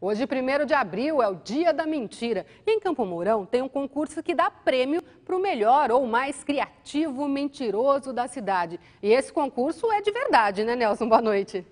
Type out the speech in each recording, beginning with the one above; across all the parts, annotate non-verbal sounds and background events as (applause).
Hoje, 1 de abril, é o Dia da Mentira. E em Campo Mourão tem um concurso que dá prêmio para o melhor ou mais criativo mentiroso da cidade. E esse concurso é de verdade, né, Nelson? Boa noite.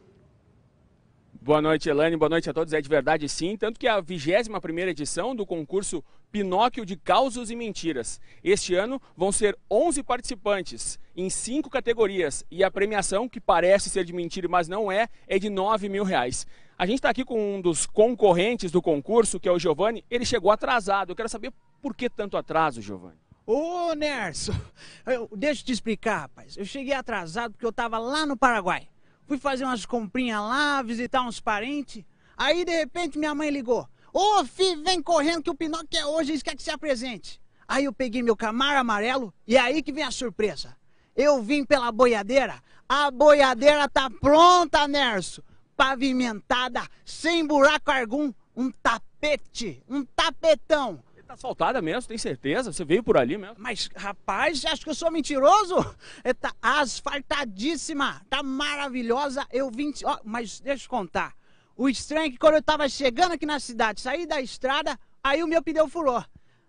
Boa noite, Elane. Boa noite a todos. É de verdade, sim. Tanto que a 21 edição do concurso Pinóquio de Causos e Mentiras. Este ano vão ser 11 participantes em cinco categorias. E a premiação, que parece ser de mentira, mas não é, é de 9 mil reais. A gente está aqui com um dos concorrentes do concurso, que é o Giovanni. Ele chegou atrasado. Eu quero saber por que tanto atraso, Giovanni. Ô, Nerso, (laughs) eu, deixa eu te explicar, rapaz. Eu cheguei atrasado porque eu estava lá no Paraguai fui fazer umas comprinhas lá, visitar uns parentes. Aí, de repente, minha mãe ligou. Ô, filho, vem correndo que o Pinóquio é hoje, eles querem que se apresente. Aí eu peguei meu camaro amarelo e é aí que vem a surpresa. Eu vim pela boiadeira, a boiadeira tá pronta, Nerso. Pavimentada, sem buraco algum, um tapete, um tapetão asfaltada mesmo, tem certeza? Você veio por ali mesmo? Mas, rapaz, acho que eu sou mentiroso? É, tá asfaltadíssima, tá maravilhosa. Eu vim. Ó, mas deixa eu contar. O estranho é que quando eu tava chegando aqui na cidade, saí da estrada, aí o meu pneu furou.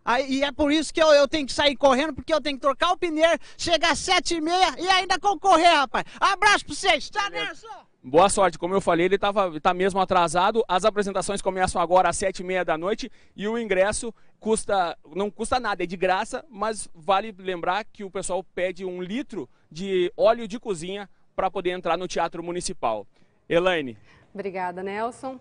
Aí, e é por isso que eu, eu tenho que sair correndo, porque eu tenho que trocar o pneu, chegar às sete e meia e ainda concorrer, rapaz. Abraço pra vocês, Tchau, Nelson. Boa sorte, como eu falei, ele tava, tá mesmo atrasado. As apresentações começam agora às sete e meia da noite e o ingresso custa, não custa nada, é de graça, mas vale lembrar que o pessoal pede um litro de óleo de cozinha para poder entrar no Teatro Municipal. Elaine. Obrigada, Nelson.